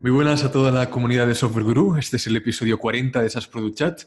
Muy buenas a toda la comunidad de Software Guru. Este es el episodio 40 de esas Product Chat.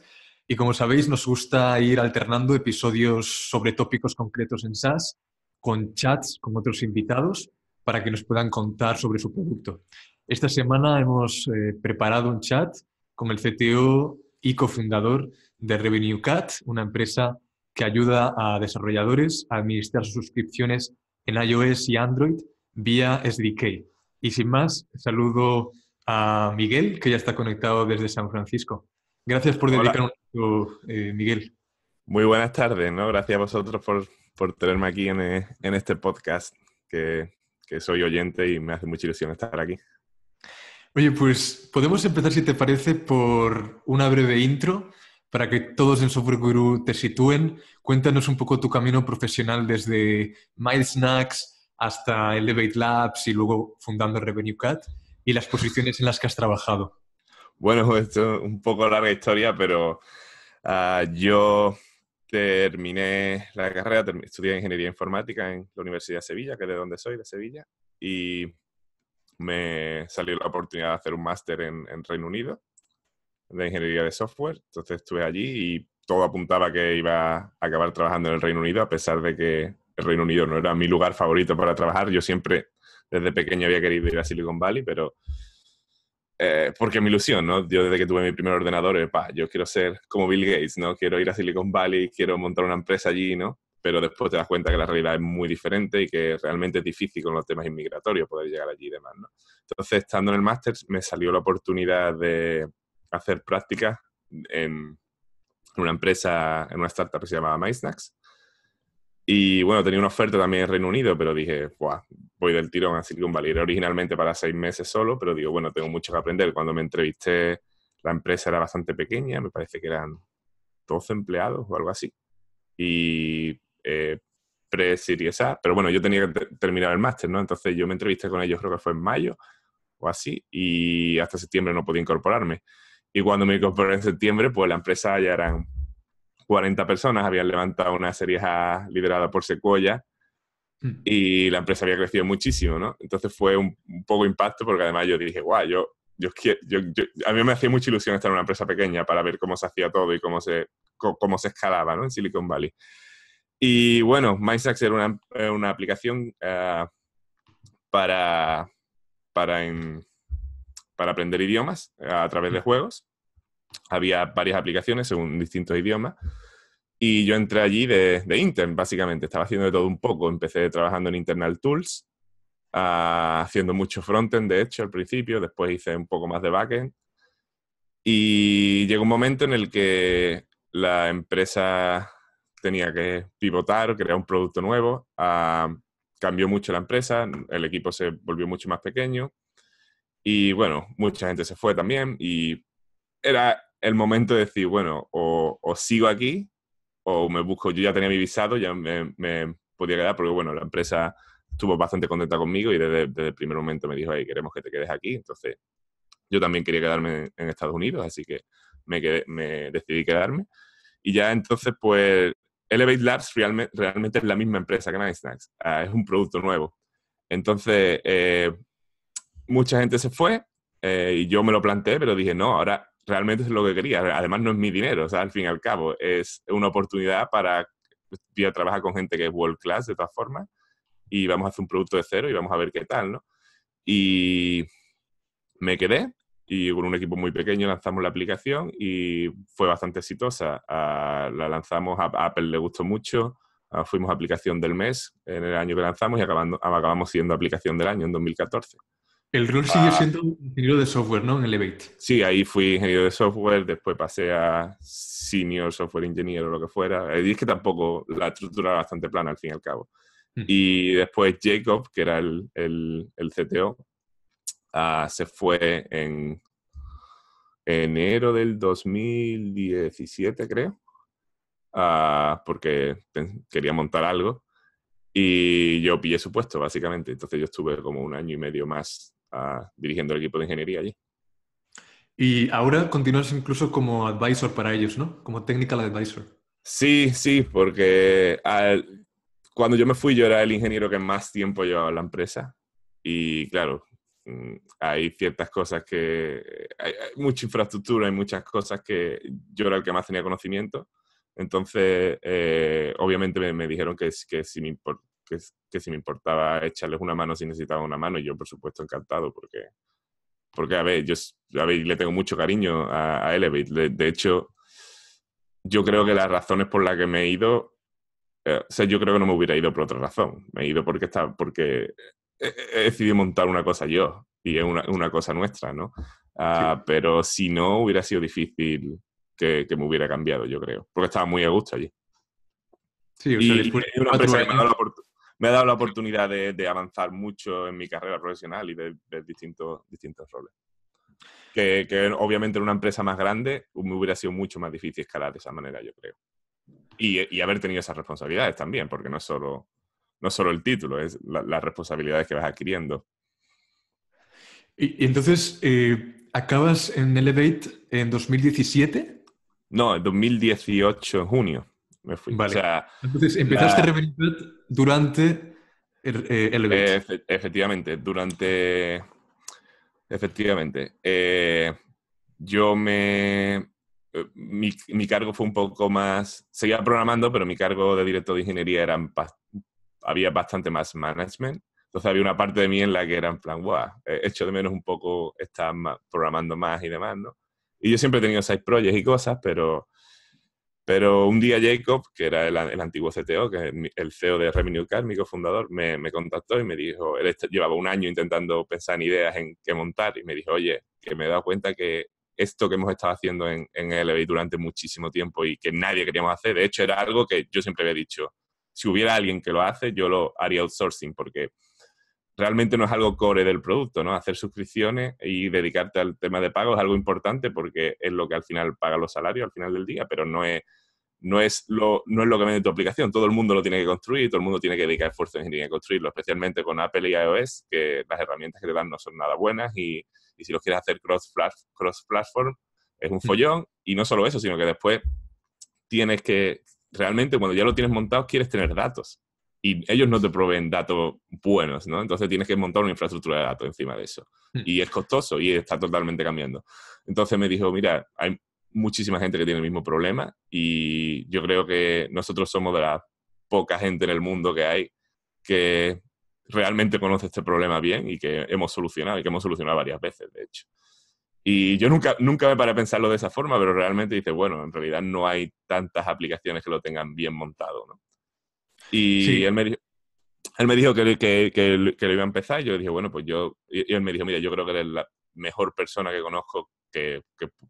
Y como sabéis, nos gusta ir alternando episodios sobre tópicos concretos en SaaS con chats con otros invitados para que nos puedan contar sobre su producto. Esta semana hemos eh, preparado un chat con el CTO y cofundador de RevenueCat, una empresa que ayuda a desarrolladores a administrar sus suscripciones en iOS y Android vía SDK. Y sin más, saludo a Miguel, que ya está conectado desde San Francisco. Gracias por dedicar un eh, Miguel. Muy buenas tardes, ¿no? Gracias a vosotros por, por tenerme aquí en, eh, este podcast, que, soy oyente y me hace mucha ilusión estar aquí. Oye, pues podemos empezar, si te parece, por una breve intro para que todos en Software Guru te sitúen. Cuéntanos un poco tu camino profesional desde Miles Snacks hasta Elevate Labs y luego fundando Revenue Cat y las posiciones en las que has trabajado? Bueno, esto es un poco larga historia, pero ah, yo terminé la carrera, estudié ingeniería informática en la Universidad de Sevilla, que es de donde soy, de Sevilla, y me salió la oportunidad de hacer un máster en, en Reino Unido de ingeniería de software. Entonces estuve allí y todo apuntaba que iba a acabar trabajando en el Reino Unido, a pesar de que el Reino Unido no era mi lugar favorito para trabajar. Yo siempre desde pequeño había querido ir a Silicon Valley, pero porque eh, porque mi ilusión, ¿no? Yo desde que tuve mi primer ordenador, eh, yo quiero ser como Bill Gates, ¿no? Quiero ir a Silicon Valley, quiero montar una empresa allí, ¿no? Pero después te das cuenta que la realidad es muy diferente y que realmente es difícil con los temas inmigratorios poder llegar allí y demás, ¿no? Entonces, estando en el máster, me salió la oportunidad de hacer prácticas en una empresa, en una startup que se llamaba MySnacks, y bueno, tenía una oferta también en Reino Unido, pero dije, voy del tirón a Silicon Valley. Era originalmente para seis meses solo, pero digo, bueno, tengo mucho que aprender. Cuando me entrevisté, la empresa era bastante pequeña, me parece que eran 12 empleados o algo así. Y eh, pre pero bueno, yo tenía que terminar el máster, ¿no? Entonces yo me entrevisté con ellos, creo que fue en mayo o así, y hasta septiembre no podía incorporarme. Y cuando me incorporé en septiembre, pues la empresa ya eran 40 personas, habían levantado una serie A liderada por Sequoia hmm. y la empresa había crecido muchísimo, ¿no? Entonces fue un, poco impacto porque además yo dije, guau, yo, a mí me hacía mucha ilusión estar en una empresa pequeña para ver cómo se hacía todo y cómo se, cómo se escalaba, En Silicon Valley. Y bueno, MySax era una, eh, aplicación eh, para, para, para aprender idiomas eh, a través de hmm. juegos. Había varias aplicaciones según distintos idiomas. Y yo entré allí de, de, intern, básicamente. Estaba haciendo de todo un poco. Empecé trabajando en Internal Tools, ah, haciendo mucho frontend, de hecho, al principio. Después hice un poco más de backend. Y llegó un momento en el que la empresa tenía que pivotar, crear un producto nuevo. Ah, cambió mucho la empresa, el equipo se volvió mucho más pequeño. Y bueno, mucha gente se fue también. Y era el momento de decir, bueno, o sigo aquí o me busco, yo ya tenía mi visado, ya me, podía quedar, porque bueno, la empresa estuvo bastante contenta conmigo y desde, el primer momento me dijo, ahí queremos que te quedes aquí. Entonces, yo también quería quedarme en Estados Unidos, así que me, decidí quedarme. Y ya entonces, pues, Elevate Labs realmente, es la misma empresa que Nice ah, es un producto nuevo. Entonces, eh, mucha gente se fue eh, y yo me lo planteé, pero dije, no, ahora realmente es lo que quería. Además, no es mi dinero, al fin y al cabo, es una oportunidad para. ir pues, a trabajar con gente que es world class de todas formas y vamos a hacer un producto de cero y vamos a ver qué tal, ¿no? Y me quedé y con un equipo muy pequeño lanzamos la aplicación y fue bastante exitosa. Ah, la lanzamos, a, Apple le gustó mucho, ah, fuimos aplicación del mes en el año que lanzamos y acabamos siendo aplicación del año en 2014. El rol sigue ah. siendo ingeniero de software, ¿no? En Elevate. Sí, ahí fui ingeniero de software, después pasé a senior software engineer o lo que fuera. Eh, y es que tampoco, la estructura era bastante plana al fin y al cabo. Y después Jacob, que era el, CTO, ah, se fue en enero del 2017, creo, ah, porque quería montar algo. Y yo pillé su puesto, básicamente. Entonces yo estuve como un año y medio más dirigiendo el equipo de ingeniería allí. Y ahora continúas incluso como advisor para ellos, ¿no? Como technical advisor. Sí, sí, porque cuando yo me fui yo era el ingeniero que más tiempo llevaba la empresa. Y claro, mm, hay ciertas cosas que... Hay, mucha infraestructura, hay muchas cosas que yo era el que más tenía conocimiento. Entonces, eh, obviamente me, dijeron que, que si me, importaba que, que si me importaba echarles una mano si necesitaban una mano, y yo por supuesto encantado, porque, porque a ver, yo le tengo mucho cariño a, Elevate. De, hecho, yo creo que las razones por las que me he ido, eh, o sea, yo creo que no me hubiera ido por otra razón, me he ido porque, está, porque he, decidido montar una cosa yo, y es una, una cosa nuestra, ¿no? Ah, pero si no, hubiera sido difícil que, me hubiera cambiado, yo creo, porque estaba muy a gusto allí. Sí, y, que me ha dado la oportunidad me ha dado la oportunidad de, avanzar mucho en mi carrera profesional y de ver distintos, distintos roles. Que, obviamente en una empresa más grande me hubiera sido mucho más difícil escalar de esa manera, yo creo. Y, haber tenido esas responsabilidades también, porque no es solo, no solo el título, es las responsabilidades que vas adquiriendo. Y, entonces, eh, ¿acabas en Elevate en 2017? No, en 2018, en junio me fui. Entonces, empezaste a durante el, eh, evento. efectivamente, durante... Efectivamente. Eh, yo me... Eh, mi, mi, cargo fue un poco más... Seguía programando, pero mi cargo de director de ingeniería era... Había bastante más management. Entonces había una parte de mí en la que era en plan, he hecho de menos un poco estar programando más y demás, ¿no? Y yo siempre he tenido side projects y cosas, pero pero un día Jacob, que era el, antiguo CTO, que es el CEO de Revenue Card mi cofundador, me, contactó y me dijo, él llevaba un año intentando pensar en ideas en qué montar y me dijo, oye, que me he dado cuenta que esto que hemos estado haciendo en, en durante muchísimo tiempo y que nadie queríamos hacer, de hecho era algo que yo siempre había dicho, si hubiera alguien que lo hace, yo lo haría outsourcing porque realmente no es algo core del producto, ¿no? Hacer suscripciones y dedicarte al tema de pago es algo importante porque es lo que al final paga los salarios al final del día, pero no es no es, lo, no es lo que vende tu aplicación. Todo el mundo lo tiene que construir, todo el mundo tiene que dedicar esfuerzo en ingeniería a construirlo, especialmente con Apple y iOS, que las herramientas que te dan no son nada buenas y, si lo quieres hacer cross-platform, cross es un mm. follón. Y no solo eso, sino que después tienes que, realmente cuando ya lo tienes montado, quieres tener datos. Y ellos no te proveen datos buenos, ¿no? Entonces tienes que montar una infraestructura de datos encima de eso. Mm. Y es costoso y está totalmente cambiando. Entonces me dijo, mira, hay, muchísima gente que tiene el mismo problema y yo creo que nosotros somos de la poca gente en el mundo que hay que realmente conoce este problema bien y que hemos solucionado y que hemos solucionado varias veces, de hecho. Y yo nunca, nunca me paré a pensarlo de esa forma, pero realmente dice, bueno, en realidad no hay tantas aplicaciones que lo tengan bien montado, Y él, me, dijo que, que, lo iba a empezar yo le dije, bueno, pues yo... él me dijo, mira, yo creo que eres la mejor persona que conozco que,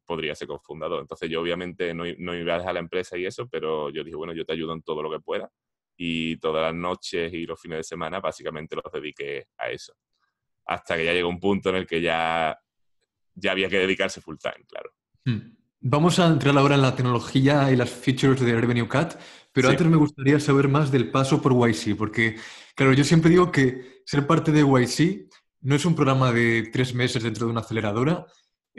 podría ser confundado. Entonces yo obviamente no, no, iba a dejar la empresa y eso, pero yo dije, bueno, yo te ayudo en todo lo que pueda. Y todas las noches y los fines de semana básicamente los dediqué a eso. Hasta que ya llegó un punto en el que ya, ya había que dedicarse full time, claro. Hmm. Vamos a entrar ahora en la tecnología y las features de Revenue Cat, pero antes me gustaría saber más del paso por YC, porque, claro, yo siempre digo que ser parte de YC no es un programa de tres meses dentro de una aceleradora,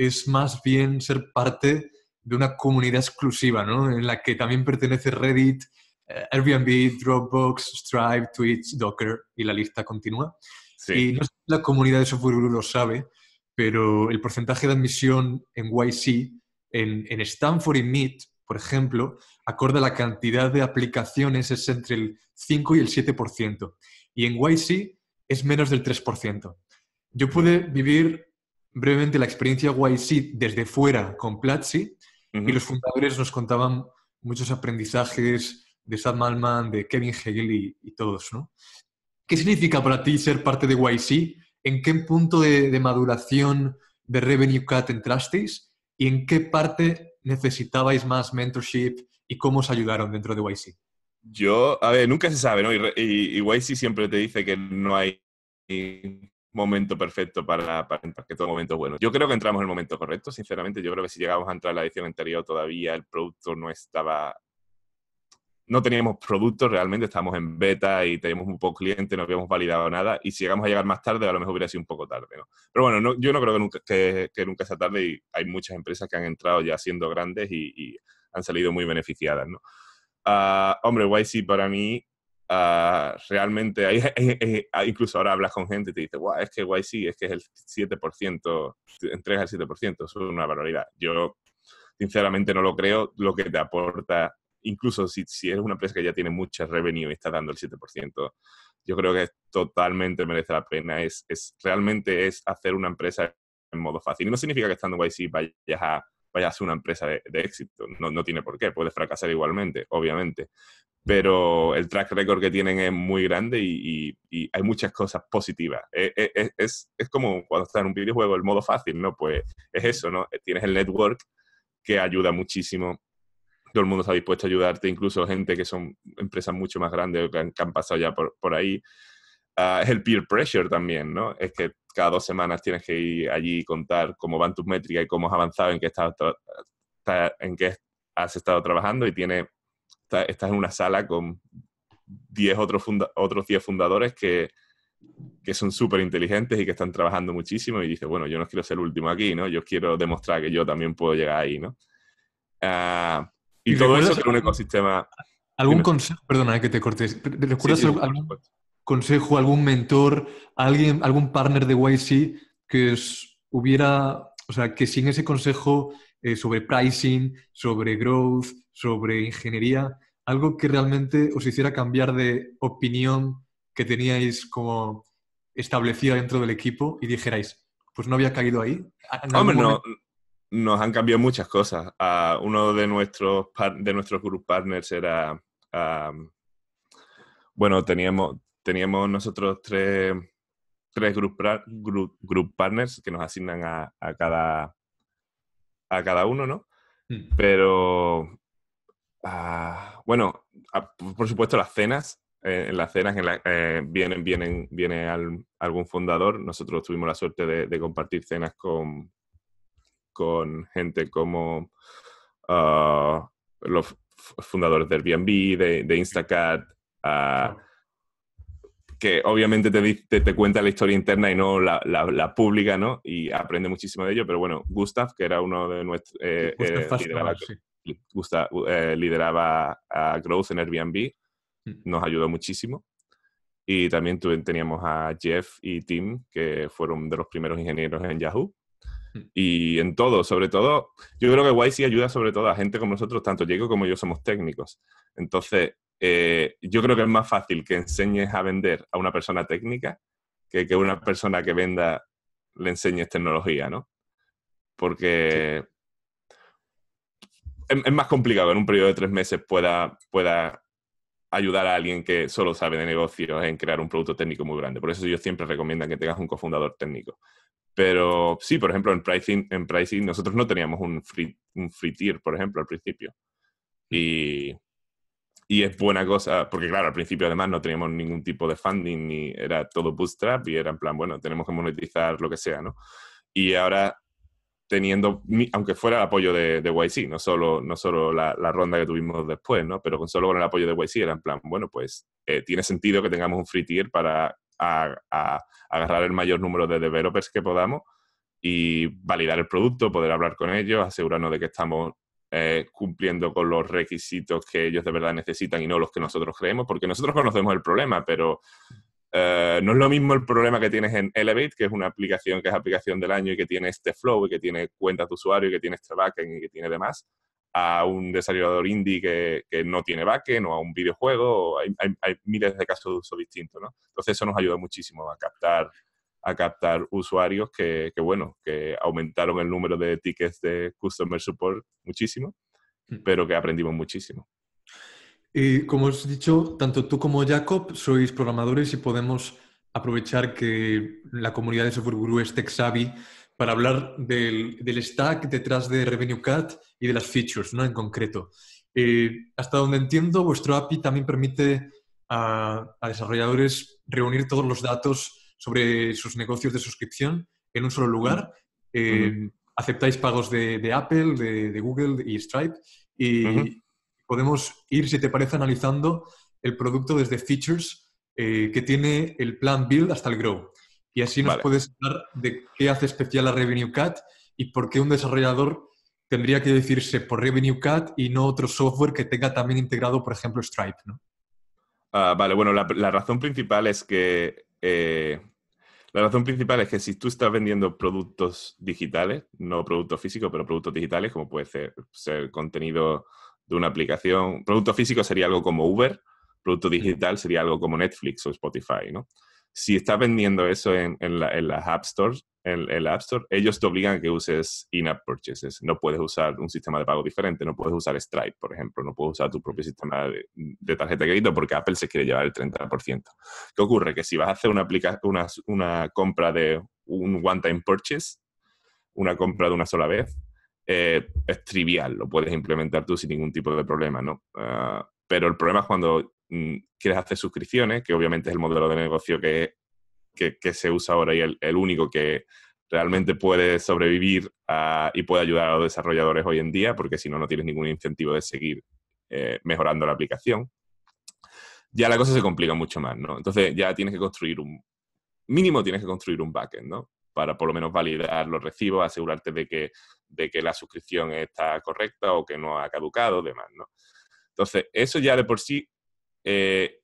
es más bien ser parte de una comunidad exclusiva, ¿no? En la que también pertenece Reddit, eh, Airbnb, Dropbox, Stripe, Twitch, Docker y la lista continúa. Y no sé si la comunidad de software lo sabe, pero el porcentaje de admisión en YC, en, en Stanford y MIT, por ejemplo, acorde a la cantidad de aplicaciones es entre el 5 y el 7%. Y en YC es menos del 3%. Yo pude vivir brevemente la experiencia YC desde fuera con Platzi y los fundadores nos contaban muchos aprendizajes de Sad Malman, de Kevin Hegel y, todos, ¿no? ¿Qué significa para ti ser parte de YC? ¿En qué punto de, maduración de Revenue Cat entrasteis? ¿Y en qué parte necesitabais más mentorship y cómo os ayudaron dentro de YC? Yo, a ver, nunca se sabe, ¿no? y YC siempre te dice que no hay momento perfecto para, que todo momento bueno. Yo creo que entramos en el momento correcto, sinceramente. Yo creo que si llegamos a entrar a la edición anterior todavía el producto no estaba... No teníamos producto realmente, estábamos en beta y teníamos muy poco cliente, no habíamos validado nada y si llegamos a llegar más tarde a lo mejor hubiera sido un poco tarde, ¿no? Pero bueno, yo no creo que nunca, que, nunca sea tarde y hay muchas empresas que han entrado ya siendo grandes y, han salido muy beneficiadas, ¿no? Uh, hombre, YC para mí Ah, realmente, eh, eh, ah, incluso ahora hablas con gente y te dice, guau, es que YC es que es el 7%, entregas el 7%, es una barbaridad. Yo, sinceramente, no lo creo. Lo que te aporta, incluso si, eres una empresa que ya tiene mucho revenue y está dando el 7%, yo creo que totalmente merece la pena. Es, es, realmente es hacer una empresa en modo fácil. Y no significa que estando YC vayas a, vayas a ser una empresa de, éxito. No, no, tiene por qué. Puedes fracasar igualmente, obviamente pero el track record que tienen es muy grande y, hay muchas cosas positivas. Eh, eh, eh, es, como cuando estás en un videojuego, el modo fácil, ¿no? Pues es eso, ¿no? Tienes el network que ayuda muchísimo. Todo el mundo está dispuesto a ayudarte, incluso gente que son empresas mucho más grandes que han, que han pasado ya por, ahí. Ah, es el peer pressure también, ¿no? Es que cada dos semanas tienes que ir allí y contar cómo van tus métricas y cómo has avanzado, en qué, en qué has estado trabajando y tiene estás en una sala con 10 otros, otros 10 fundadores que, son súper inteligentes y que están trabajando muchísimo y dices, bueno, yo no quiero ser el último aquí, ¿no? Yo quiero demostrar que yo también puedo llegar ahí, ¿no? Ah, y, todo eso es un ecosistema... ¿Algún consejo, perdona que te cortes, ¿recuerdas algún consejo, algún mentor, alguien, algún partner de YC que os hubiera, o sea, que sin ese consejo eh, sobre pricing, sobre growth, sobre ingeniería, algo que realmente os hiciera cambiar de opinión que teníais como establecida dentro del equipo y dijerais, pues no había caído ahí. Hombre, no, nos han cambiado muchas cosas. uno de nuestros, de nuestros group partners era, bueno, teníamos, teníamos nosotros tres, tres group, partners que nos asignan a cada cada uno, ¿no? Mm. Pero, ah, bueno, ah, pues, por supuesto las cenas, eh, en las cenas en la, eh, vienen, vienen, viene al, algún fundador. Nosotros tuvimos la suerte de, compartir cenas con, con gente como ah, los fundadores de Airbnb, de, Instacat, Instacart, que obviamente te, te, cuenta la historia interna y no la, la, pública, ¿no? Y aprende muchísimo de ello, pero bueno, Gustav, que era uno de nuestros... Eh, eh, Gustav, eh, lideraba a Growth en Airbnb, mm. nos ayudó muchísimo. Y también teníamos a Jeff y Tim, que fueron de los primeros ingenieros en Yahoo. Mm. Y en todo, sobre todo, yo creo que YC ayuda sobre todo a gente como nosotros, tanto Diego como yo somos técnicos. Entonces, eh, yo creo que es más fácil que enseñes a vender a una persona técnica que que una persona que venda le enseñes tecnología, ¿no? Porque es, más complicado que en un periodo de tres meses pueda, pueda ayudar a alguien que solo sabe de negocios en crear un producto técnico muy grande. Por eso yo siempre recomiendo que tengas un cofundador técnico. Pero sí, por ejemplo, en pricing, en pricing nosotros no teníamos un free, un free tier, por ejemplo, al principio. Mm. Y y es buena cosa, porque claro, al principio además no teníamos ningún tipo de funding, ni era todo bootstrap y era en plan, bueno, tenemos que monetizar lo que sea, ¿no? Y ahora teniendo, aunque fuera el apoyo de, YC, no solo, no solo la, ronda que tuvimos después, ¿no? Pero con solo con el apoyo de YC era en plan, bueno, pues eh, tiene sentido que tengamos un free tier para a, agarrar el mayor número de developers que podamos y validar el producto, poder hablar con ellos, asegurarnos de que estamos eh, cumpliendo con los requisitos que ellos de verdad necesitan y no los que nosotros creemos, porque nosotros conocemos el problema, pero eh, no es lo mismo el problema que tienes en Elevate, que es una aplicación que es aplicación del año y que tiene este flow y que tiene cuentas de usuario y que tiene este backend y que tiene demás, a un desarrollador indie que, no tiene backend o a un videojuego. Hay, miles de casos de uso distintos, ¿no? Entonces eso nos ayuda muchísimo a captar a captar usuarios que, bueno, que aumentaron el número de tickets de Customer Support muchísimo, hmm. pero que aprendimos muchísimo. Y como he dicho, tanto tú como Jacob sois programadores y podemos aprovechar que la comunidad de Software Guru es tech-savvy para hablar del, del, stack detrás de Revenue Cat y de las features ¿no? en concreto. Eh, hasta donde entiendo, vuestro API también permite a, a desarrolladores reunir todos los datos sobre sus negocios de suscripción en un solo lugar. Eh, aceptáis pagos de, Apple, de, Google y Stripe y podemos ir, si te parece, analizando el producto desde features eh, que tiene el plan Build hasta el Grow. Y así nos puedes hablar de qué hace especial a Revenue Cat y por qué un desarrollador tendría que decirse por Revenue Cat y no otro software que tenga también integrado, por ejemplo, Stripe, ah, vale, bueno, la, razón principal es que eh, la razón principal es que si tú estás vendiendo productos digitales, no productos físicos, pero productos digitales, como puede ser, ser contenido de una aplicación, producto físico sería algo como Uber, producto digital sería algo como Netflix o Spotify, ¿no? si estás vendiendo eso en, la, las App Stores, en el App Store, ellos te obligan a que uses in-app purchases. No puedes usar un sistema de pago diferente, no puedes usar Stripe, por ejemplo, no puedes usar tu propio sistema de, tarjeta de crédito porque Apple se quiere llevar el 30%. ¿Qué ocurre? Que si vas a hacer una, compra de un one-time purchase, una compra de una sola vez, eh, es trivial, lo puedes implementar tú sin ningún tipo de problema, ¿no? Ah, pero el problema es cuando Mm, quieres hacer suscripciones, que obviamente es el modelo de negocio que, se usa ahora y el, único que realmente puede sobrevivir y puede ayudar a los desarrolladores hoy en día, porque si no, no tienes ningún incentivo de seguir eh, mejorando la aplicación. Ya la cosa se complica mucho más, ¿no? Entonces ya tienes que construir un, mínimo tienes que construir un backend, ¿no? Para por lo menos validar los recibos, asegurarte de que, de que la suscripción está correcta o que no ha caducado, demás, ¿no? Entonces, eso ya de por sí eh,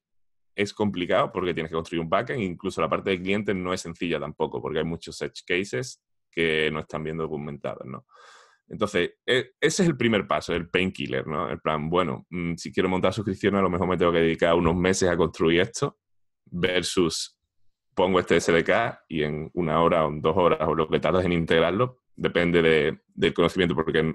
es complicado porque tienes que construir un backend, incluso la parte de clientes no es sencilla tampoco, porque hay muchos edge cases que no están bien documentados, Entonces, e, ese es el primer paso, el painkiller, ¿no? El plan, bueno, mm, si quiero montar suscripciones a lo mejor me tengo que dedicar unos meses a construir esto, versus pongo este SDK y en una hora o en dos horas o lo que tardas en integrarlo, depende del conocimiento, porque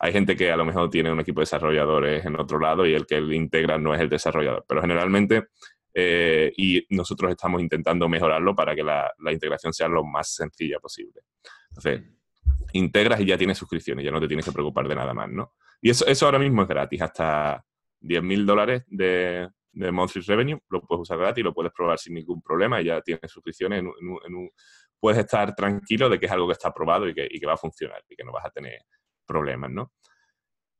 hay gente que a lo mejor tiene un equipo de desarrolladores en otro lado y el que le integra no es el desarrollador, pero generalmente, eh, y nosotros estamos intentando mejorarlo para que la, integración sea lo más sencilla posible. Entonces, integras y ya tienes suscripciones, ya no te tienes que preocupar de nada más, ¿no? Y eso, eso ahora mismo es gratis, hasta 10.000 mil dólares de, monthly revenue, lo puedes usar gratis, lo puedes probar sin ningún problema y ya tienes suscripciones en un, puedes estar tranquilo de que es algo que está probado y que, va a funcionar y que no vas a tener problemas, ¿no?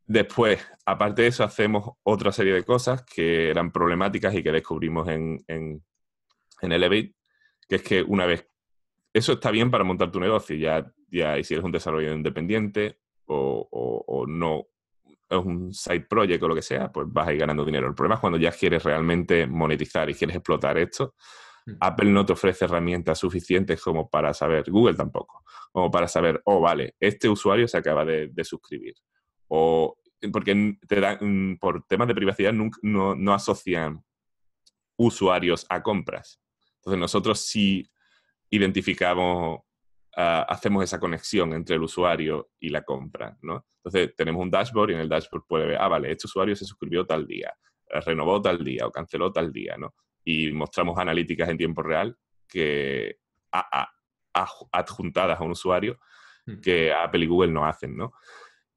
Después, aparte de eso, hacemos otra serie de cosas que eran problemáticas y que descubrimos en, en, en Elevate, que es que una vez, eso está bien para montar tu negocio, ya, ya y si eres un desarrollador independiente o no es un side project o lo que sea, pues vas a ir ganando dinero. El problema es cuando ya quieres realmente monetizar y quieres explotar esto, Mm. Apple no te ofrece herramientas suficientes como para saber, Google tampoco, como para saber, oh, vale, este usuario se acaba de, suscribir. O porque te dan, mm, por temas de privacidad no, asocian usuarios a compras. Entonces nosotros sí identificamos ah, hacemos esa conexión entre el usuario y la compra, ¿no? Entonces, tenemos un dashboard y en el dashboard puede ver, ah, vale, este usuario se suscribió tal día, renovó tal día o canceló tal día, ¿no? y mostramos analíticas en tiempo real que adjuntadas a un usuario hmm. que Apple y Google no hacen, ¿no?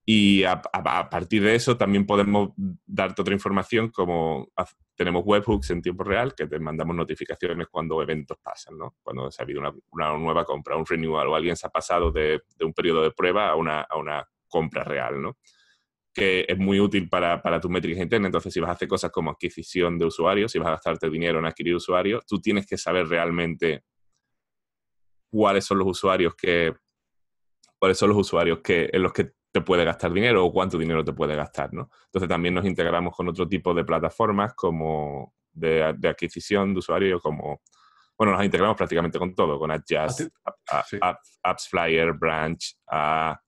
Y a, partir de eso también podemos darte otra información como tenemos webhooks en tiempo real que te mandamos notificaciones cuando eventos pasan, ¿no? Cuando se ha habido una, nueva compra, un renewal o alguien se ha pasado de, un periodo de prueba a una, a una compra real, ¿no? que es muy útil para, para tus métricas internas. Entonces, si vas a hacer cosas como adquisición de usuarios, si vas a gastarte dinero en adquirir usuarios, tú tienes que saber realmente cuáles son los usuarios que cuáles son los usuarios que, en los que te puede gastar dinero o cuánto dinero te puede gastar, ¿no? Entonces también nos integramos con otro tipo de plataformas como de, de adquisición de usuarios como bueno, nos integramos prácticamente con todo, con Adjust, ah, Apps Flyer, Branch,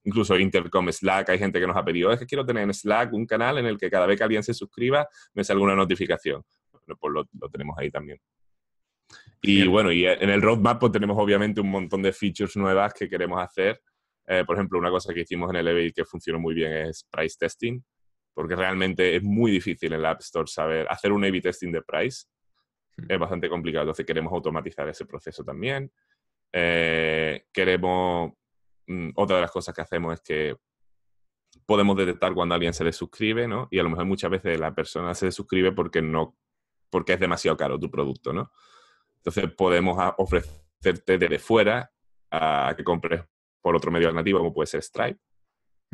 incluso Intercom, Slack. Hay gente que nos ha pedido, es que quiero tener en Slack un canal en el que cada vez que alguien se suscriba me salga una notificación. Pues lo, tenemos ahí también. Y bueno, y en el roadmap pues, tenemos obviamente un montón de features nuevas que queremos hacer. Eh, por ejemplo, una cosa que hicimos en el y que funcionó muy bien es price testing, porque realmente es muy difícil en la App Store saber hacer un a testing de price Mm. es bastante complicado. Entonces queremos automatizar ese proceso también. Eh, queremos, mm, otra de las cosas que hacemos es que podemos detectar cuando alguien se suscribe ¿no? Y a lo mejor muchas veces la persona se suscribe porque no, porque es demasiado caro tu producto, ¿no? Entonces podemos ofrecerte desde fuera a que compres por otro medio alternativo, como puede ser Stripe,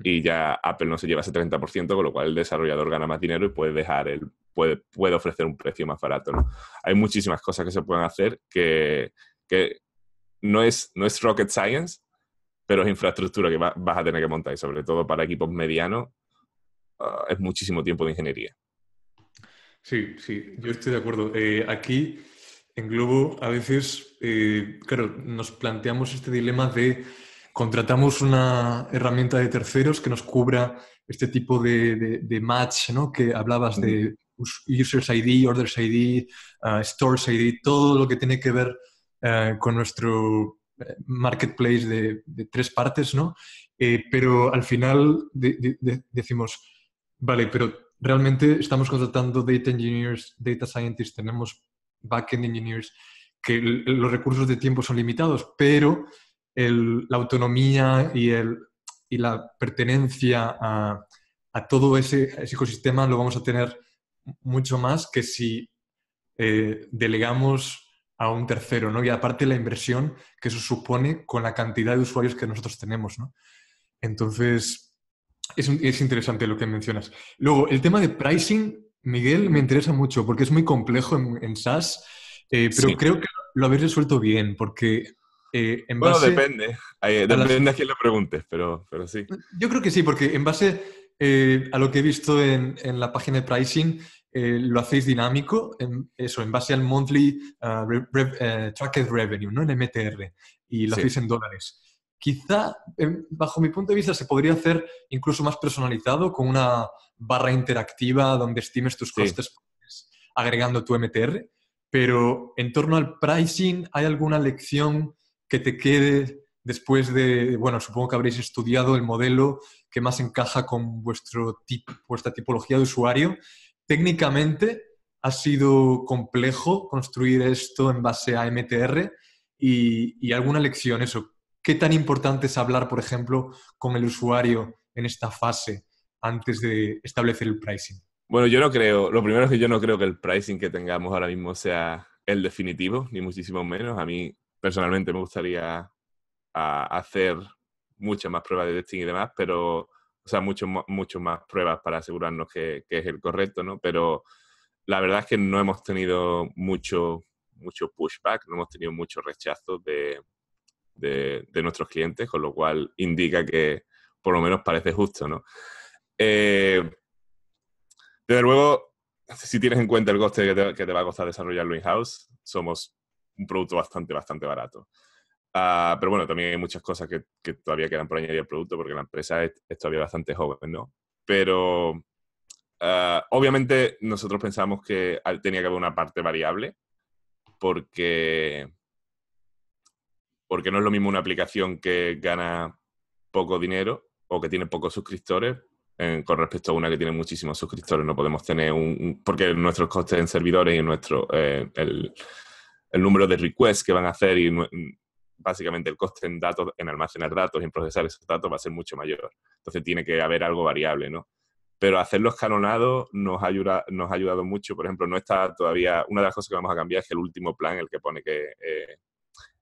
y ya Apple no se lleva ese 30%, con lo cual el desarrollador gana más dinero y puede dejar el, puede, puede ofrecer un precio más barato. Hay muchísimas cosas que se pueden hacer que, no, es, no es rocket science, pero es infraestructura que vas a tener que montar y sobre todo para equipos medianos ah, es muchísimo tiempo de ingeniería. Sí, sí, yo estoy de acuerdo. Eh, aquí en Globo a veces, eh, claro, nos planteamos este dilema de contratamos una herramienta de terceros que nos cubra este tipo de, match, ¿no? Que hablabas de users ID, orders ID, ah, stores ID, todo lo que tiene que ver eh, con nuestro eh, marketplace de, tres partes, ¿no? Eh, pero al final decimos, vale, pero realmente estamos contratando data engineers, data scientists, tenemos backend engineers, que los recursos de tiempo son limitados, pero la autonomía y, el, la pertenencia a, todo ese, ecosistema lo vamos a tener mucho más que si eh, delegamos a un tercero, ¿no? Y aparte la inversión que eso supone con la cantidad de usuarios que nosotros tenemos, Entonces, es, interesante lo que mencionas. Luego, el tema de pricing, Miguel, me interesa mucho porque es muy complejo en, SaaS, eh, pero creo que lo habéis resuelto bien porque eh, bueno, depende. depende a, quién preguntes, pero, sí. Yo creo que sí, porque en base eh, a lo que he visto en, la página de pricing, eh, lo hacéis dinámico, eso, en base al monthly ah, tracked revenue, ¿no? En MTR, y lo hacéis en dólares. Quizá, em, bajo mi punto de vista, se podría hacer incluso más personalizado con una barra interactiva donde estimes tus costes pues, agregando tu MTR, pero en torno al pricing, ¿hay alguna lección que te quede después de, bueno, supongo que habréis estudiado el modelo que más encaja con vuestro tip, vuestra tipología de usuario. Técnicamente ha sido complejo construir esto en base a MTR y, y alguna lección, eso. ¿Qué tan importante es hablar, por ejemplo, con el usuario en esta fase antes de establecer el pricing? Bueno, yo no creo, lo primero es que yo no creo que el pricing que tengamos ahora mismo sea el definitivo, ni muchísimo menos. A mí personalmente me gustaría hacer muchas más pruebas de testing y demás, pero, o sea, mucho, mucho más pruebas para asegurarnos que, es el correcto, ¿no? Pero la verdad es que no hemos tenido mucho, mucho pushback, no hemos tenido mucho rechazo de, nuestros clientes, con lo cual indica que por lo menos parece justo, ¿no? Eh, desde luego, si tienes en cuenta el coste que te, va a costar desarrollarlo in-house, somos un producto bastante, bastante barato. Ah, pero bueno, también hay muchas cosas que, todavía quedan por añadir al producto porque la empresa es, todavía bastante joven, ¿no? Pero ah, obviamente nosotros pensamos que tenía que haber una parte variable porque, porque no es lo mismo una aplicación que gana poco dinero o que tiene pocos suscriptores con respecto a una que tiene muchísimos suscriptores. No podemos tener un... porque nuestros costes en servidores y en nuestro... Eh, el número de requests que van a hacer y mm, básicamente el coste en datos, en almacenar datos y en procesar esos datos va a ser mucho mayor. Entonces tiene que haber algo variable, ¿no? Pero hacerlo escalonado nos, nos ha ayudado mucho. Por ejemplo, no está todavía, una de las cosas que vamos a cambiar es el último plan, el que pone que eh,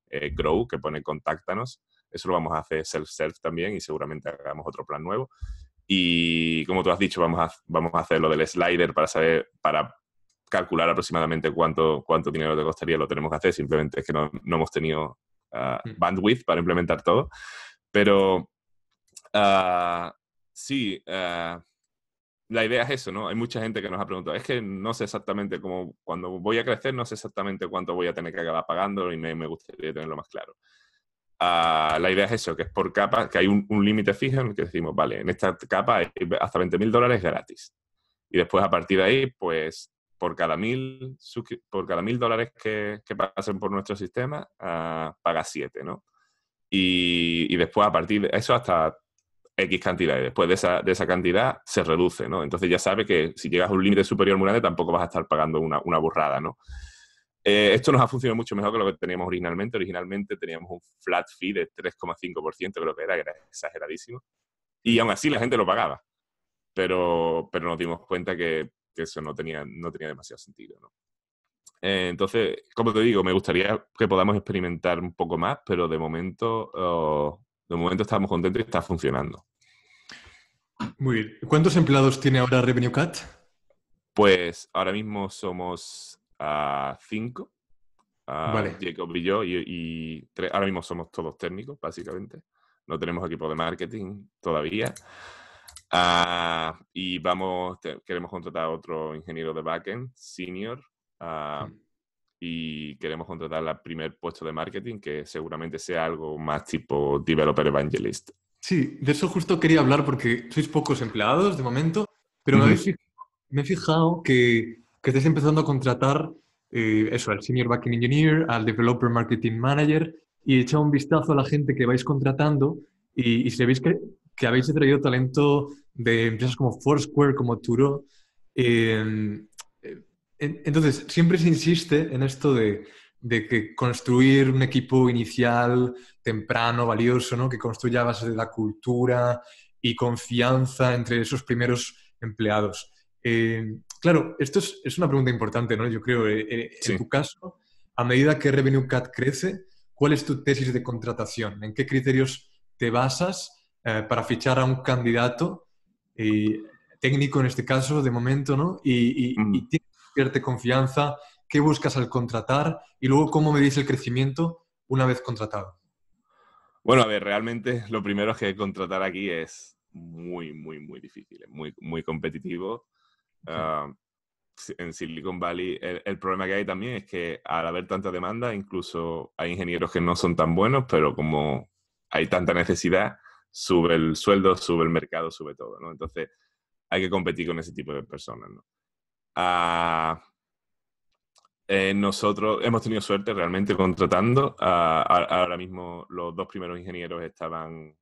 eh, Grow, que pone Contáctanos. Eso lo vamos a hacer self-self también y seguramente hagamos otro plan nuevo. Y como tú has dicho, vamos a, vamos a hacer lo del slider para saber, para calcular aproximadamente cuánto, cuánto dinero te costaría, lo tenemos que hacer, simplemente es que no, hemos tenido ah, hmm. bandwidth para implementar todo. Pero ah, sí, ah, la idea es eso, ¿no? Hay mucha gente que nos ha preguntado, es que no sé exactamente cómo, cuando voy a crecer, no sé exactamente cuánto voy a tener que acabar pagando y me, me gustaría tenerlo más claro. la idea es eso, que es por capa, que hay un, un límite fijo en el que decimos, vale, en esta capa hay hasta 20.000 mil dólares gratis. Y después a partir de ahí, pues por cada mil, por cada mil dólares que, pasen por nuestro sistema, ah, paga 7, ¿no? Y, después, a partir de eso, hasta X cantidad. Y después de esa, cantidad, se reduce, ¿no? Entonces ya sabe que si llegas a un límite superior muy grande, tampoco vas a estar pagando una, una burrada, ¿no? Eh, esto nos ha funcionado mucho mejor que lo que teníamos originalmente. Originalmente teníamos un flat fee de 3,5%, creo que era, que era exageradísimo. Y aún así la gente lo pagaba. Pero, pero nos dimos cuenta que que eso no tenía, no tenía demasiado sentido, eh, entonces, como te digo, me gustaría que podamos experimentar un poco más, pero de momento, oh, de momento estamos contentos y está funcionando. Muy bien. ¿Cuántos empleados tiene ahora Revenue Cat? Pues ahora mismo somos a ah, cinco. Ah, vale. Jacob y yo, y, y tres. ahora mismo somos todos técnicos, básicamente. No tenemos equipo de marketing todavía. Ah, y vamos, queremos contratar a otro ingeniero de backend, senior, ah, hmm. y queremos contratar al primer puesto de marketing, que seguramente sea algo más tipo developer evangelist. Sí, de eso justo quería hablar porque sois pocos empleados de momento, pero me, he fijado que, que estáis empezando a contratar eh, eso, al Senior Backend Engineer, al Developer Marketing Manager, y echado un vistazo a la gente que vais contratando y, y si veis que que habéis traído talento de empresas como Foursquare, como Turo. Em, eh, entonces, siempre se insiste en esto de, que construir un equipo inicial, temprano, valioso, que construya a base de la cultura y confianza entre esos primeros empleados. Em, claro, esto es, una pregunta importante, ¿no? Yo creo, eh, eh, en tu caso, a medida que Revenue Cat crece, ¿cuál es tu tesis de contratación? ¿En qué criterios te basas? Eh, para fichar a un candidato, eh, técnico en este caso, de momento, ¿no? Y, y, mm. tienes cierta confianza, qué buscas al contratar y luego cómo medís el crecimiento una vez contratado. Bueno, a ver, realmente lo primero es que contratar aquí es muy, muy, muy difícil, es muy, muy competitivo. Ah, en Silicon Valley el, problema que hay también es que al haber tanta demanda, incluso hay ingenieros que no son tan buenos, pero como hay tanta necesidad, sube el sueldo, sube el mercado, sube todo, ¿no? Entonces, hay que competir con ese tipo de personas, ¿no? Ah, eh, nosotros hemos tenido suerte realmente contratando. Ah, ahora mismo los dos primeros ingenieros estaban,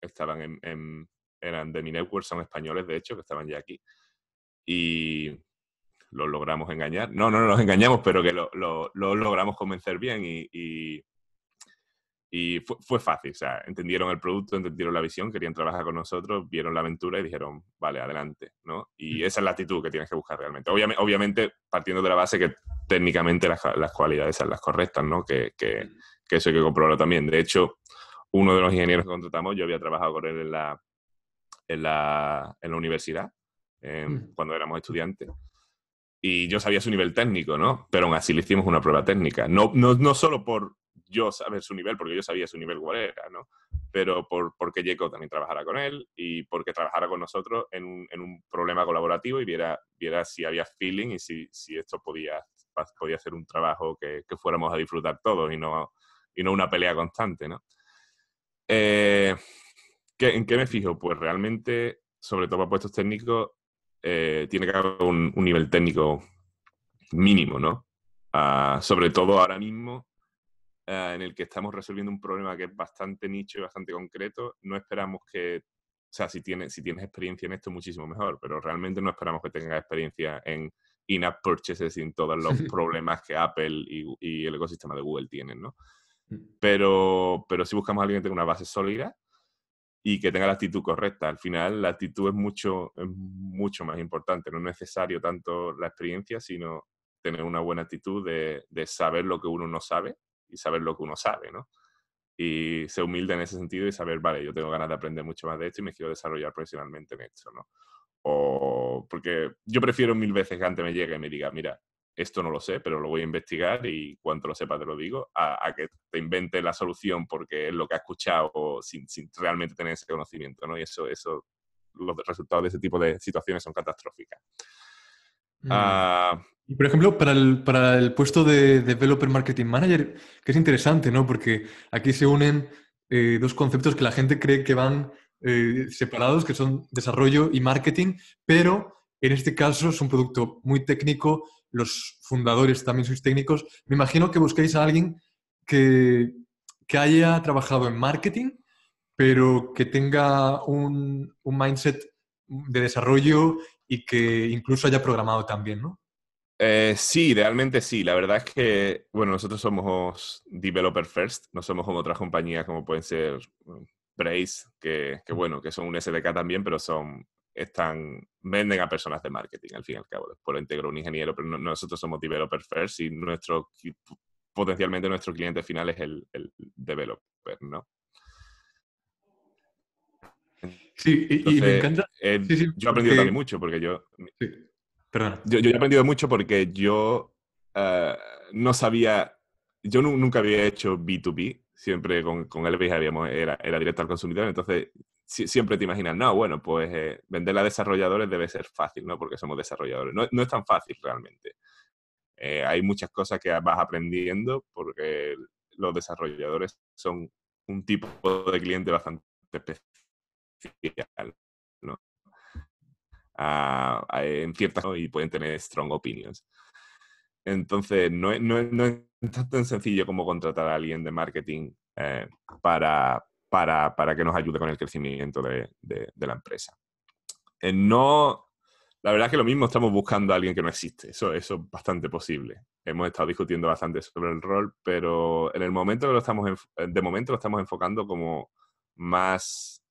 estaban en, eran de mi network, son españoles de hecho, que estaban ya aquí. Y los logramos engañar. No, no, nos los engañamos, pero que los lo, lo logramos convencer bien y y fue, fácil, o sea, entendieron el producto, entendieron la visión, querían trabajar con nosotros, vieron la aventura y dijeron, vale, adelante, ¿no? Y esa es la actitud que tienes que buscar realmente. Obviamente, obviamente partiendo de la base que técnicamente las, las cualidades son las correctas, ¿no? Que, que, eso hay que comprobarlo también. De hecho, uno de los ingenieros que contratamos, yo había trabajado con él en la, en la, en la universidad, em, cuando éramos estudiantes y yo sabía su nivel técnico, ¿no? Pero aún así le hicimos una prueba técnica. No, no, no solo por yo saber su nivel, porque yo sabía su nivel cuál era, ¿no? Pero porque Jacob también trabajara con él y porque trabajara con nosotros en un, problema colaborativo y viera, viera si había feeling y si, esto podía, podía ser un trabajo que, fuéramos a disfrutar todos y no, no una pelea constante, ¿no? Eh, ¿En qué me fijo? Pues realmente, sobre todo para puestos técnicos, eh, tiene que haber un, nivel técnico mínimo, ¿no? Ah, sobre todo ahora mismo eh, en el que estamos resolviendo un problema que es bastante nicho y bastante concreto. No esperamos que, o sea, si tienes, si tienes experiencia en esto, muchísimo mejor, pero realmente no esperamos que tengas experiencia en in-app purchases y en todos los problemas que Apple y, el ecosistema de Google tienen, ¿no? Mm. Pero, pero si buscamos a alguien que tenga una base sólida, y que tenga la actitud correcta. Al final, la actitud es mucho, es mucho más importante. No es necesario tanto la experiencia, sino tener una buena actitud de, saber lo que uno no sabe y saber lo que uno sabe, ¿no? Y ser humilde en ese sentido y saber, vale, yo tengo ganas de aprender mucho más de esto y me quiero desarrollar profesionalmente en esto, ¿no? O porque yo prefiero mil veces que antes me llegue y me diga, mira, esto no lo sé, pero lo voy a investigar y cuanto lo sepa te lo digo, a, que te invente la solución porque es lo que ha escuchado sin, sin, realmente tener ese conocimiento, ¿no? Y eso, eso, los resultados de ese tipo de situaciones son catastróficas. Mm. Ah, y por ejemplo, para el, puesto de Developer Marketing Manager, que es interesante, ¿no? Porque aquí se unen eh, dos conceptos que la gente cree que van eh, separados, que son desarrollo y marketing, pero en este caso es un producto muy técnico, los fundadores también sois técnicos. Me imagino que busquéis a alguien que, haya trabajado en marketing, pero que tenga un mindset de desarrollo y que incluso haya programado también, ¿no? Eh, sí, realmente sí. La verdad es que, bueno, nosotros somos developer first, no somos como otras compañías como pueden ser mm, Brace, que, bueno, que son un SDK también, pero son, están, venden a personas de marketing, al fin y al cabo. Después lo integro un ingeniero, pero nosotros somos developer first y nuestro, potencialmente nuestro cliente final es el, developer, ¿no? Sí, y, me encanta. Eh, yo he aprendido también mucho porque yo... Yo, he aprendido mucho porque yo ah, no sabía, yo nunca había hecho B2B, siempre con, con era, era directo al consumidor, entonces siempre te imaginas, no, bueno, pues eh, vender a desarrolladores debe ser fácil, ¿no? Porque somos desarrolladores. No, es tan fácil realmente. Eh, hay muchas cosas que vas aprendiendo porque los desarrolladores son un tipo de cliente bastante especial en ciertas y pueden tener strong opinions. Entonces, no, no, es tan sencillo como contratar a alguien de marketing eh, para, para, que nos ayude con el crecimiento de, la empresa. Eh, no, la verdad es que lo mismo estamos buscando a alguien que no existe, eso, eso es bastante posible. Hemos estado discutiendo bastante sobre el rol, pero en el momento que lo estamos de momento lo estamos enfocando como más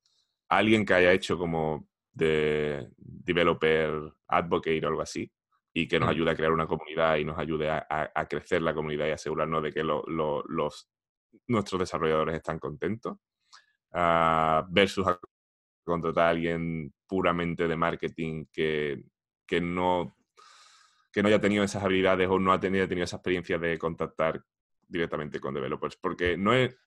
alguien que haya hecho como de developer advocate o algo así, y que nos ayude a crear una comunidad y nos ayude a, crecer la comunidad y asegurarnos de que los, nuestros desarrolladores están contentos, ah, versus contratar a alguien puramente de marketing que, no, que no haya tenido esas habilidades o no ha tenido, tenido esa experiencia de contactar directamente con developers, porque no es,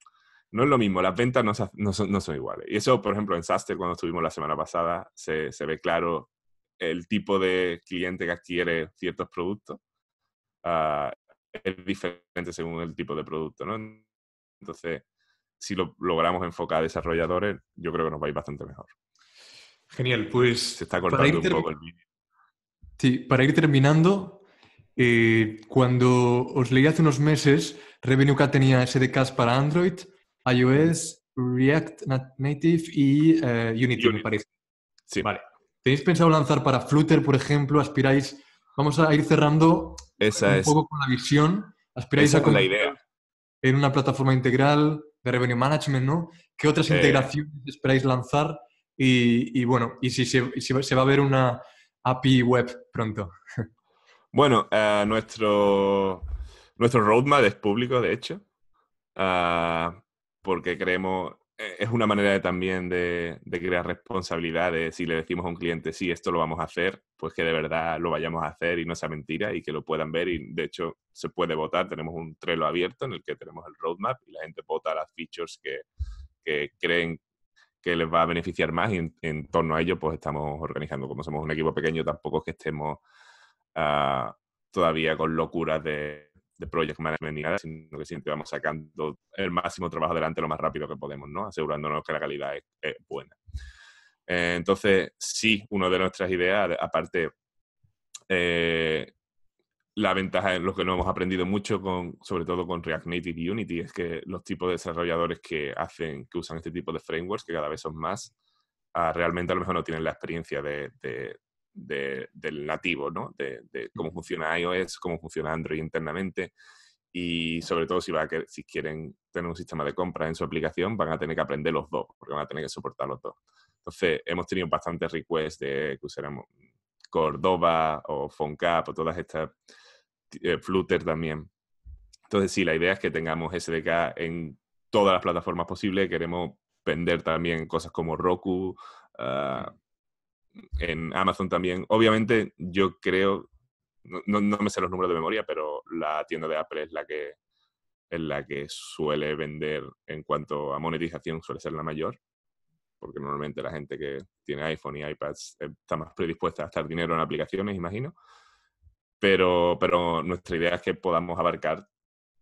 no es lo mismo, las ventas no, son, iguales. Y eso, por ejemplo, en Saster, cuando estuvimos la semana pasada, se, ve claro el tipo de cliente que adquiere ciertos productos. Ah, es diferente según el tipo de producto, ¿no? Entonces, si lo logramos enfocar a desarrolladores, yo creo que nos va a ir bastante mejor. Genial, pues... Se está cortando un poco el vídeo. Sí, para ir terminando, eh, cuando os leí hace unos meses, Revenue Cat tenía SDKs para Android, iOS, React Native y eh, Unity, me parece. Sí. Vale. ¿Tenéis pensado lanzar para Flutter, por ejemplo? ¿Aspiráis? Vamos a ir cerrando Esa un poco con la visión. ¿Aspiráis a con la idea. en una plataforma integral de revenue management, ¿no? ¿Qué otras eh. integraciones esperáis lanzar? Y, bueno, y si se, va a ver una API web pronto. Bueno, eh, nuestro, nuestro roadmap es público, de hecho. Ah, porque creemos, eh, es una manera también de, crear responsabilidades. Si le decimos a un cliente, sí, esto lo vamos a hacer, pues que de verdad lo vayamos a hacer y no sea mentira y que lo puedan ver. Y de hecho, se puede votar. Tenemos un Trello abierto en el que tenemos el roadmap y la gente vota las features que, creen que les va a beneficiar más y en, torno a ello pues estamos organizando. Como somos un equipo pequeño, tampoco es que estemos ah, todavía con locuras de, de project management ni sino que siempre vamos sacando el máximo trabajo adelante lo más rápido que podemos, ¿no? Asegurándonos que la calidad es, buena. Eh, entonces, sí, una de nuestras ideas, aparte, eh, la ventaja en lo que no hemos aprendido mucho, con, sobre todo con React Native Unity, es que los tipos de desarrolladores que hacen, que usan este tipo de frameworks, que cada vez son más, ah, realmente a lo mejor no tienen la experiencia de, del nativo, ¿no? De, mm. cómo funciona iOS, cómo funciona Android internamente y sobre todo si, va a si quieren tener un sistema de compra en su aplicación, van a tener que aprender los dos, porque van a tener que soportar los dos. Entonces, hemos tenido bastantes requests de que usáramos Cordova o PhoneCap o todas estas, eh, Flutter también. Entonces, sí, la idea es que tengamos SDK en todas las plataformas posibles. Queremos vender también cosas como Roku, ah, en Amazon también. Obviamente, yo creo, no, me sé los números de memoria, pero la tienda de Apple es la que es la que suele vender en cuanto a monetización, suele ser la mayor, porque normalmente la gente que tiene iPhone y iPads eh, está más predispuesta a gastar dinero en aplicaciones, imagino. Pero, pero nuestra idea es que podamos abarcar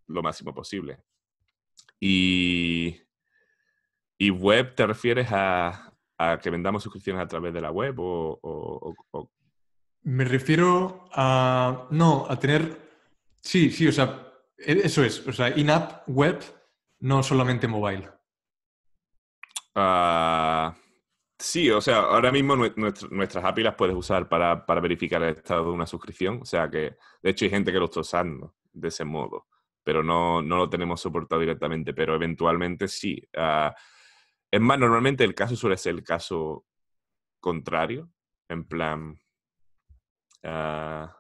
lo máximo posible. Y, y web te refieres a, que vendamos suscripciones a través de la web o, Me refiero a... No, a tener... Sí, sí, o sea, e, eso es. O sea, in-app web, no solamente mobile. Ah, sí, o sea, ahora mismo nuestras APIs las puedes usar para, verificar el estado de una suscripción. O sea que, de hecho, hay gente que lo está usando de ese modo, pero no, lo tenemos soportado directamente, pero eventualmente sí. Ah, es más, normalmente el caso suele ser el caso contrario, en plan ah,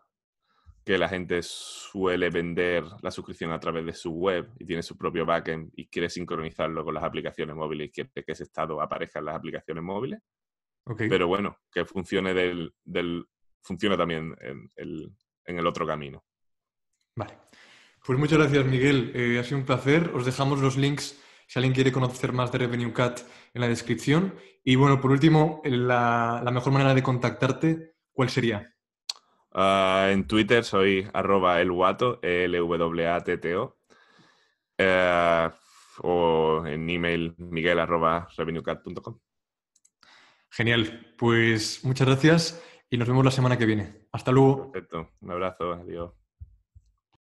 que la gente suele vender la suscripción a través de su web y tiene su propio backend y quiere sincronizarlo con las aplicaciones móviles y que ese estado aparezca en las aplicaciones móviles. Pero bueno, que funcione del, funciona también en el, otro camino. Vale. Pues muchas gracias, Miguel. Eh, ha sido un placer. Os dejamos los links si alguien quiere conocer más de Revenue en la descripción. Y bueno, por último, la, mejor manera de contactarte, ¿cuál sería? Ah, en Twitter soy arroba elwato, e L-W-A-T-T-O. Eh, o en email miguel Genial, pues muchas gracias y nos vemos la semana que viene. Hasta luego. Perfecto, un abrazo, adiós.